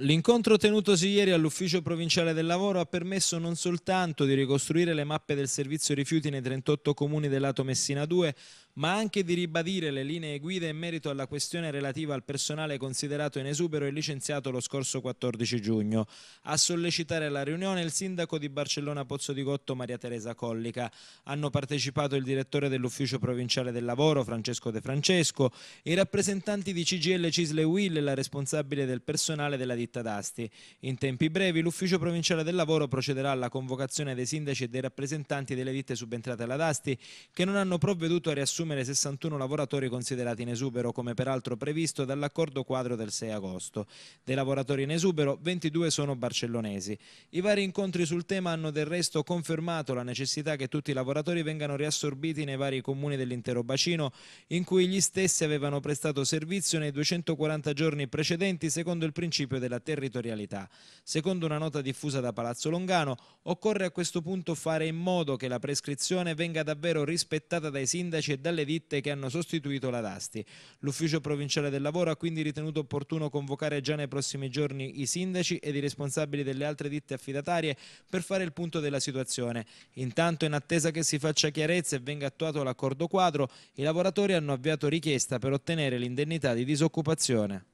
L'incontro tenutosi ieri all'Ufficio Provinciale del Lavoro ha permesso non soltanto di ricostruire le mappe del servizio rifiuti nei 38 comuni del lato Messina 2, ma anche di ribadire le linee guida in merito alla questione relativa al personale considerato in esubero e licenziato lo scorso 14 giugno. A sollecitare la riunione il sindaco di Barcellona Pozzo di Gotto Maria Teresa Collica. Hanno partecipato il direttore dell'ufficio provinciale del lavoro Francesco De Francesco, i rappresentanti di CGL Cisle Will e la responsabile del personale della ditta d'Asti. In tempi brevi l'ufficio provinciale del lavoro procederà alla convocazione dei sindaci e dei rappresentanti delle ditte subentrate alla d'Asti che non hanno provveduto a riassumere assumere 61 lavoratori considerati in esubero, come peraltro previsto dall'accordo quadro del 6 agosto. Dei lavoratori in esubero, 22 sono barcellonesi. I vari incontri sul tema hanno del resto confermato la necessità che tutti i lavoratori vengano riassorbiti nei vari comuni dell'intero bacino, in cui gli stessi avevano prestato servizio nei 240 giorni precedenti secondo il principio della territorialità. Secondo una nota diffusa da Palazzo Longano, occorre a questo punto fare in modo che la prescrizione venga davvero rispettata dai sindaci e dalle alle ditte che hanno sostituito la Dasti. L'Ufficio Provinciale del Lavoro ha quindi ritenuto opportuno convocare già nei prossimi giorni i sindaci ed i responsabili delle altre ditte affidatarie per fare il punto della situazione. Intanto, in attesa che si faccia chiarezza e venga attuato l'accordo quadro, i lavoratori hanno avviato richiesta per ottenere l'indennità di disoccupazione.